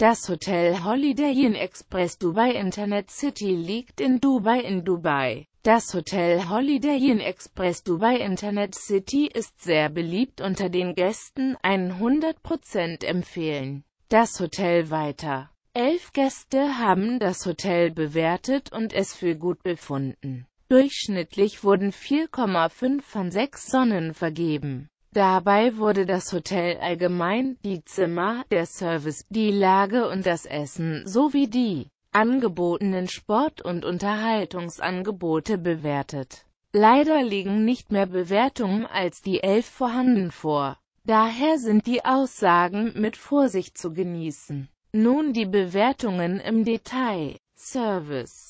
Das Hotel Holiday Inn Express Dubai Internet City liegt in Dubai in Dubai. Das Hotel Holiday Inn Express Dubai Internet City ist sehr beliebt unter den Gästen, 100% empfehlen. Das Hotel weiter. Elf Gäste haben das Hotel bewertet und es für gut befunden. Durchschnittlich wurden 4,5 von 6 Sonnen vergeben. Dabei wurde das Hotel allgemein, die Zimmer, der Service, die Lage und das Essen sowie die angebotenen Sport- und Unterhaltungsangebote bewertet. Leider liegen nicht mehr Bewertungen als die elf vorhanden vor. Daher sind die Aussagen mit Vorsicht zu genießen. Nun die Bewertungen im Detail. Service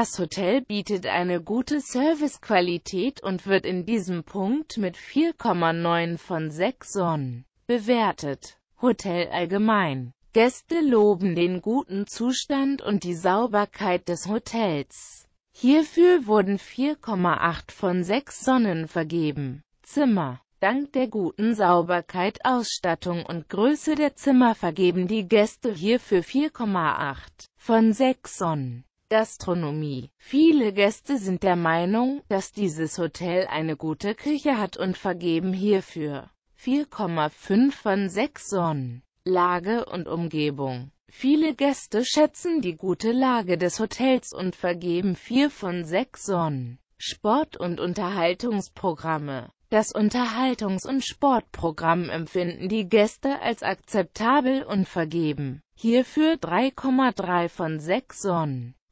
das Hotel bietet eine gute Servicequalität und wird in diesem Punkt mit 4,9 von 6 Sonnen bewertet. Hotel allgemein. Gäste loben den guten Zustand und die Sauberkeit des Hotels. Hierfür wurden 4,8 von 6 Sonnen vergeben. Zimmer Dank der guten Sauberkeit, Ausstattung und Größe der Zimmer vergeben die Gäste hierfür 4,8 von 6 Sonnen. Gastronomie. Viele Gäste sind der Meinung, dass dieses Hotel eine gute Küche hat und vergeben hierfür 4,5 von 6 Sonnen. Lage und Umgebung. Viele Gäste schätzen die gute Lage des Hotels und vergeben 4 von 6 Sonnen. Sport- und Unterhaltungsprogramme. Das Unterhaltungs- und Sportprogramm empfinden die Gäste als akzeptabel und vergeben. Hierfür 3,3 von 6 Sonnen.